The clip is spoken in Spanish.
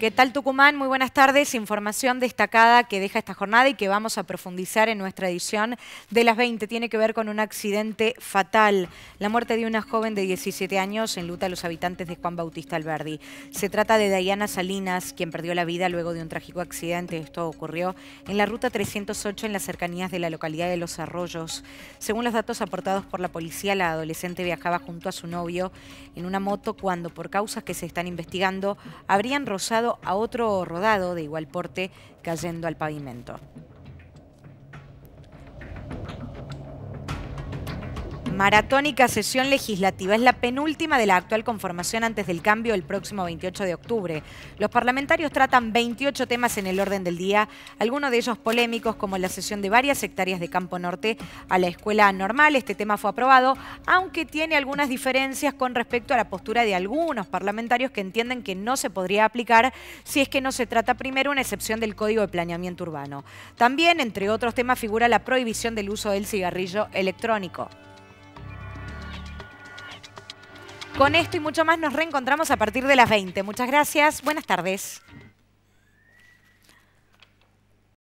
¿Qué tal Tucumán? Muy buenas tardes. Información destacada que deja esta jornada y que vamos a profundizar en nuestra edición de las 20. Tiene que ver con un accidente fatal, la muerte de una joven de 17 años en luta a los habitantes de Juan Bautista Alberdi. Se trata de Dayana Salinas, quien perdió la vida luego de un trágico accidente. Esto ocurrió en la ruta 308 en las cercanías de la localidad de Los Arroyos. Según los datos aportados por la policía, la adolescente viajaba junto a su novio en una moto cuando, por causas que se están investigando, habrían rozado a otro rodado de igual porte cayendo al pavimento. Maratónica sesión legislativa es la penúltima de la actual conformación antes del cambio el próximo 28 de octubre. Los parlamentarios tratan 28 temas en el orden del día, algunos de ellos polémicos como la sesión de varias hectáreas de Campo Norte a la escuela normal. Este tema fue aprobado, aunque tiene algunas diferencias con respecto a la postura de algunos parlamentarios que entienden que no se podría aplicar si es que no se trata primero una excepción del Código de Planeamiento Urbano. También, entre otros temas, figura la prohibición del uso del cigarrillo electrónico. Con esto y mucho más nos reencontramos a partir de las 20. Muchas gracias. Buenas tardes.